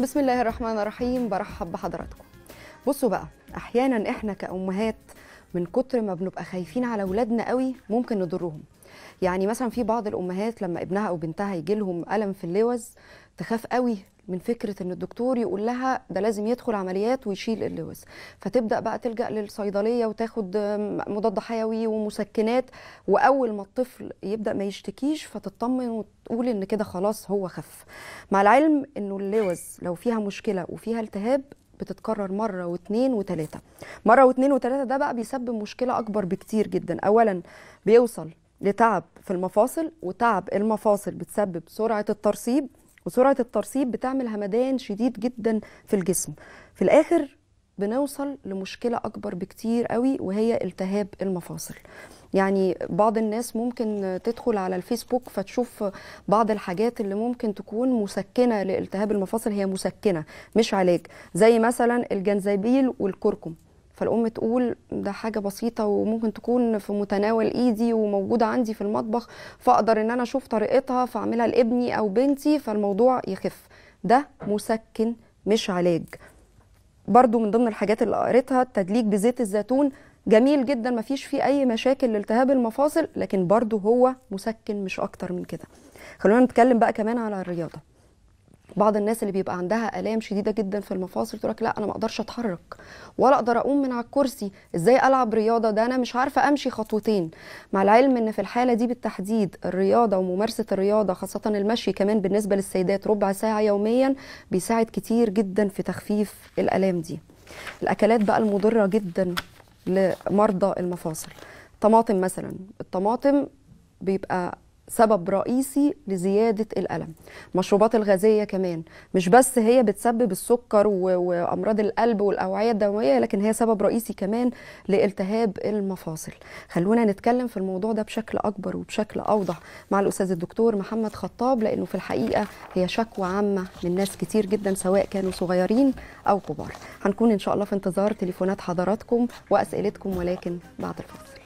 بسم الله الرحمن الرحيم برحب بحضراتكم بصوا بقى احيانا احنا كامهات من كتر ما بنبقى خايفين على اولادنا قوي ممكن نضرهم يعني مثلا في بعض الامهات لما ابنها او بنتها يجي لهم الم في اللوز تخاف قوي من فكره ان الدكتور يقول لها ده لازم يدخل عمليات ويشيل اللوز فتبدا بقى تلجا للصيدليه وتاخد مضاد حيوي ومسكنات واول ما الطفل يبدا ما يشتكيش فتطمن وتقول ان كده خلاص هو خف مع العلم انه اللوز لو فيها مشكله وفيها التهاب بتتكرر مرة واثنين وثلاثة مرة واثنين وثلاثة ده بقى بيسبب مشكلة أكبر بكتير جدا أولا بيوصل لتعب في المفاصل وتعب المفاصل بتسبب سرعه الترسيب وسرعه الترسيب بتعمل همدان شديد جدا في الجسم في الاخر بنوصل لمشكله اكبر بكتير قوي وهي التهاب المفاصل يعني بعض الناس ممكن تدخل على الفيسبوك فتشوف بعض الحاجات اللي ممكن تكون مسكنه لالتهاب المفاصل هي مسكنه مش علاج زي مثلا الجنزبيل والكركم فالام تقول ده حاجه بسيطه وممكن تكون في متناول ايدي وموجوده عندي في المطبخ فاقدر ان انا اشوف طريقتها فاعملها لابني او بنتي فالموضوع يخف ده مسكن مش علاج برضو من ضمن الحاجات اللي قريتها التدليك بزيت الزيتون جميل جدا ما فيش فيه اي مشاكل لالتهاب المفاصل لكن برضو هو مسكن مش اكتر من كده خلونا نتكلم بقى كمان على الرياضه بعض الناس اللي بيبقى عندها الام شديده جدا في المفاصل تقول لك لا انا ما اقدرش اتحرك ولا اقدر اقوم من على الكرسي ازاي العب رياضه ده انا مش عارفه امشي خطوتين مع العلم ان في الحاله دي بالتحديد الرياضه وممارسه الرياضه خاصه المشي كمان بالنسبه للسيدات ربع ساعه يوميا بيساعد كتير جدا في تخفيف الالام دي الاكلات بقى المضره جدا لمرضى المفاصل طماطم مثلا الطماطم بيبقى سبب رئيسي لزيادة الألم مشروبات الغازية كمان مش بس هي بتسبب السكر وأمراض القلب والأوعية الدموية لكن هي سبب رئيسي كمان لالتهاب المفاصل خلونا نتكلم في الموضوع ده بشكل أكبر وبشكل أوضح مع الأستاذ الدكتور محمد خطاب لأنه في الحقيقة هي شكوى عامة من ناس كتير جدا سواء كانوا صغيرين أو كبار هنكون إن شاء الله في انتظار تليفونات حضراتكم وأسئلتكم ولكن بعد الفاصل